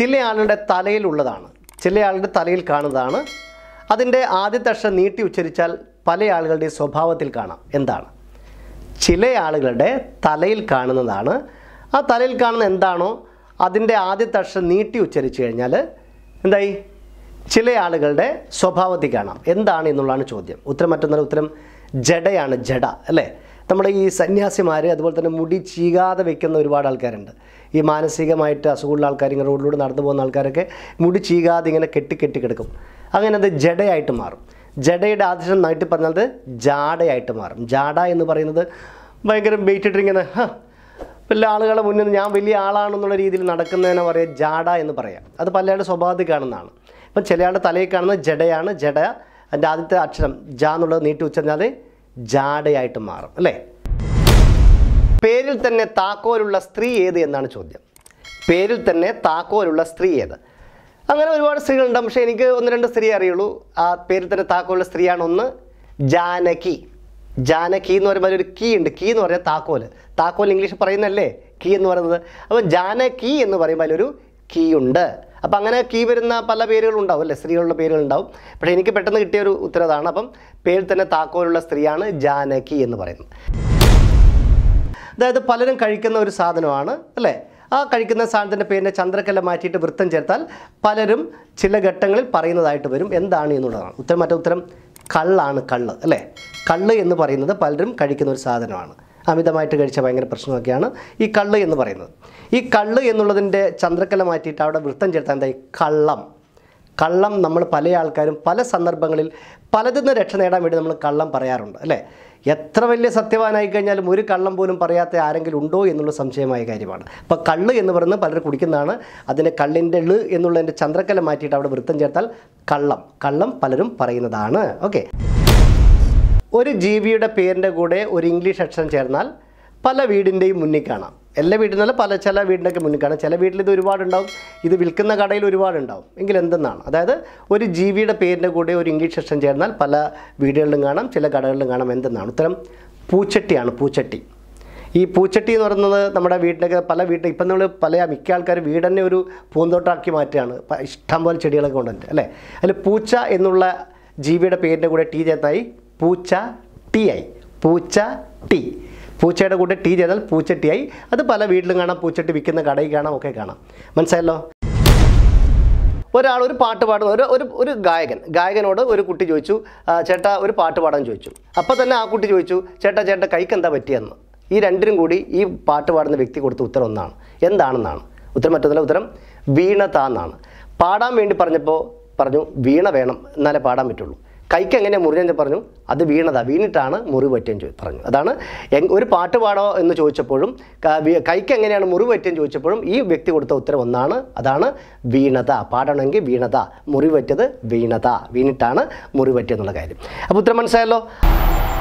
ചില ആളുടെ തലയിലുള്ളതാണ് ചില ആളുടെ തലയിൽ കാണുന്നതാണ് അതിൻ്റെ ആദ്യത്തെ അക്ഷരം നീട്ടി ഉച്ചരിച്ചാൽ പല ആളുകളുടെ സ്വഭാവത്തിൽ കാണാം എന്താണ് ചില ആളുകളുടെ തലയിൽ കാണുന്നതാണ് ആ തലയിൽ കാണുന്ന എന്താണോ അതിൻ്റെ ആദ്യത്തെ അക്ഷരം നീട്ടി ഉച്ചരിച്ചു കഴിഞ്ഞാൽ എന്തായി ചില ആളുകളുടെ സ്വഭാവത്തിൽ കാണാം എന്താണ് എന്നുള്ളതാണ് ചോദ്യം ഉത്തരം മറ്റൊന്നല്ല ഉത്തരം ജഡയാണ് ജഡ അല്ലേ നമ്മുടെ ഈ സന്യാസിമാർ അതുപോലെ തന്നെ മുടി ചീകാതെ വെക്കുന്ന ഒരുപാട് ആൾക്കാരുണ്ട് ഈ മാനസികമായിട്ട് അസുഖമുള്ള ആൾക്കാർ ഇങ്ങനെ റോഡിലൂടെ നടന്നു പോകുന്ന ആൾക്കാരൊക്കെ മുടി ചീകാതെ ഇങ്ങനെ കെട്ടി കെട്ടി കിടക്കും അങ്ങനെ അത് ജഡയായിട്ട് മാറും ജഡയുടെ ആദർശം നന്നായിട്ട് പറഞ്ഞത് ജാഡയായിട്ട് മാറും ജാഡ എന്ന് പറയുന്നത് ഭയങ്കര വെയിറ്റിട്ടിങ്ങനെ വല്ല ആളുകളെ മുന്നിൽ ഞാൻ വലിയ ആളാണെന്നുള്ള രീതിയിൽ നടക്കുന്നതിനെ പറയുക ജാഡ എന്ന് പറയാം അത് പലയാളുടെ സ്വഭാവത്തിൽ കാണുന്നതാണ് ഇപ്പം ചിലയാളുടെ തലയിൽ കാണുന്നത് ജഡയാണ് ജഡ അതിൻ്റെ ആദ്യത്തെ അക്ഷരം ജ എന്നുള്ളത് നീട്ടി ഉച്ചറിഞ്ഞാൽ ജാഡയായിട്ട് മാറും അല്ലേ പേരിൽ തന്നെ താക്കോലുള്ള സ്ത്രീ ഏത് എന്നാണ് ചോദ്യം പേരിൽ തന്നെ താക്കോലുള്ള സ്ത്രീ ഏത് അങ്ങനെ ഒരുപാട് സ്ത്രീകളുണ്ട് പക്ഷേ എനിക്ക് ഒന്ന് രണ്ട് സ്ത്രീ അറിയുള്ളൂ ആ പേരിൽ തന്നെ താക്കോലുള്ള സ്ത്രീയാണ് ഒന്ന് ജാനകി ജാനകി എന്ന് പറയുമ്പോൾ ഒരു കീ ഉണ്ട് കീ എന്ന് പറഞ്ഞാൽ താക്കോൽ താക്കോൽ ഇംഗ്ലീഷ് പറയുന്നല്ലേ കീ എന്ന് പറയുന്നത് അപ്പോൾ ജാനകി എന്ന് പറയുമ്പോൾ അതിലൊരു കീ ഉണ്ട് അപ്പം അങ്ങനെ കീ വരുന്ന പല പേരുകളുണ്ടാവും അല്ലേ സ്ത്രീകളുള്ള പേരുകളുണ്ടാവും പക്ഷേ എനിക്ക് പെട്ടെന്ന് കിട്ടിയ ഒരു ഉത്തരതാണ് അപ്പം പേരിൽ തന്നെ താക്കോലുള്ള സ്ത്രീയാണ് ജാനകി എന്ന് പറയുന്നത് അതായത് പലരും കഴിക്കുന്ന ഒരു സാധനമാണ് അല്ലേ ആ കഴിക്കുന്ന സാധനത്തിൻ്റെ പേരിനെ ചന്ദ്രക്കല്ല മാറ്റിയിട്ട് വൃത്തം ചേർത്താൽ പലരും ചില ഘട്ടങ്ങളിൽ പറയുന്നതായിട്ട് വരും എന്താണ് എന്നുള്ളതാണ് ഉത്തരം മറ്റേ ഉത്തരം കള്ളാണ് കള്ള് അല്ലേ കള്ള് എന്ന് പറയുന്നത് പലരും കഴിക്കുന്ന ഒരു സാധനമാണ് അമിതമായിട്ട് കഴിച്ചാൽ ഭയങ്കര പ്രശ്നമൊക്കെയാണ് ഈ കള്ള് എന്ന് പറയുന്നത് ഈ കള്ള് എന്നുള്ളതിൻ്റെ ചന്ദ്രക്കല മാറ്റിയിട്ട് അവിടെ വൃത്തം ചേർത്താൻ എന്തായി കള്ളം കള്ളം നമ്മൾ പല ആൾക്കാരും പല സന്ദർഭങ്ങളിൽ പലതിൽ നിന്ന് രക്ഷ നേടാൻ വേണ്ടി നമ്മൾ കള്ളം പറയാറുണ്ട് അല്ലേ എത്ര വലിയ സത്യവാനായി കഴിഞ്ഞാലും ഒരു കള്ളം പോലും പറയാത്ത ആരെങ്കിലും ഉണ്ടോ എന്നുള്ള സംശയമായ കാര്യമാണ് അപ്പോൾ കള്ള് എന്ന് പറയുന്നത് പലരും കുടിക്കുന്നതാണ് അതിന് കള്ളിൻ്റെ ള് എന്നുള്ളതിൻ്റെ ചന്ദ്രക്കല മാറ്റിയിട്ട് അവിടെ വൃത്തം ചേർത്താൽ കള്ളം കള്ളം പലരും പറയുന്നതാണ് ഓക്കെ ഒരു ജീവിയുടെ പേരിൻ്റെ കൂടെ ഒരു ഇംഗ്ലീഷ് അക്ഷരം ചേർന്നാൽ പല വീടിൻ്റെയും മുന്നിൽ കാണാം എല്ലാ വീട്ടിൽ നിന്നല്ല പല ചില വീടിൻ്റെയൊക്കെ മുന്നിൽ കാണാം ചില വീട്ടിൽ ഇത് ഒരുപാടുണ്ടാവും ഇത് വിൽക്കുന്ന കടയിൽ ഒരുപാടുണ്ടാവും എങ്കിൽ എന്തെന്നാണ് അതായത് ഒരു ജീവിയുടെ പേരിൻ്റെ കൂടെ ഒരു ഇംഗ്ലീഷ് അക്ഷരം ചേർന്നാൽ പല വീടുകളിലും കാണാം ചില കടകളിലും കാണാം എന്തെന്നാണ് ഉത്തരം പൂച്ചട്ടിയാണ് പൂച്ചട്ടി ഈ പൂച്ചട്ടി എന്ന് പറയുന്നത് നമ്മുടെ വീട്ടിലൊക്കെ പല വീട്ടിൽ ഇപ്പം നമ്മൾ പല മിക്ക ആൾക്കാർ വീടന്നെ ഒരു പൂന്തോട്ടമാക്കി മാറ്റുകയാണ് ഇഷ്ടംപോലെ ചെടികളൊക്കെ കൊണ്ടുവന്നിട്ട് അല്ലേ അതിൽ പൂച്ച എന്നുള്ള ജീവിയുടെ പേരിൻ്റെ കൂടെ ടീ ചേർത്തായി പൂച്ച ടി ഐ പൂച്ച ടി പൂച്ചയുടെ കൂടെ ടി ചെയ്താൽ പൂച്ചട്ടിയായി അത് പല വീട്ടിലും കാണാം പൂച്ചട്ടി വിൽക്കുന്ന കടയിൽ കാണാം ഒക്കെ കാണാം മനസ്സിലായല്ലോ ഒരാൾ ഒരു പാട്ട് പാടുന്ന ഒരു ഒരു ഒരു ഗായകൻ ഗായകനോട് ഒരു കുട്ടി ചോദിച്ചു ചേട്ടാ ഒരു പാട്ട് പാടാൻ ചോദിച്ചു അപ്പോൾ തന്നെ ആ കുട്ടി ചോദിച്ചു ചേട്ടാ ചേട്ടൻ്റെ കൈക്ക് എന്താ പറ്റിയെന്ന് ഈ രണ്ടിനും കൂടി ഈ പാട്ട് പാടുന്ന വ്യക്തി കൊടുത്ത ഉത്തരം ഒന്നാണ് എന്താണെന്നാണ് ഉത്തരം മറ്റൊന്നല്ല ഉത്തരം വീണ താന്നാണ് പാടാൻ വേണ്ടി പറഞ്ഞപ്പോൾ പറഞ്ഞു വീണ വേണം എന്നാലേ പാടാൻ പറ്റുള്ളൂ കൈക്ക് എങ്ങനെ മുറിഞ്ഞെന്ന് പറഞ്ഞു അത് വീണതാണ് വീണിട്ടാണ് മുറി പറ്റിയെന്ന് ചോദി പറഞ്ഞു അതാണ് ഒരു പാട്ട് പാടോ എന്ന് ചോദിച്ചപ്പോഴും കൈക്ക് എങ്ങനെയാണ് മുറി പറ്റിയെന്ന് ചോദിച്ചപ്പോഴും ഈ വ്യക്തി കൊടുത്ത ഉത്തരം ഒന്നാണ് അതാണ് വീണത പാടണമെങ്കിൽ വീണത മുറി പറ്റിയത് വീണത വീണിട്ടാണ് മുറി പറ്റിയെന്നുള്ള കാര്യം അപ്പോൾ ഉത്തരം മനസ്സിലായല്ലോ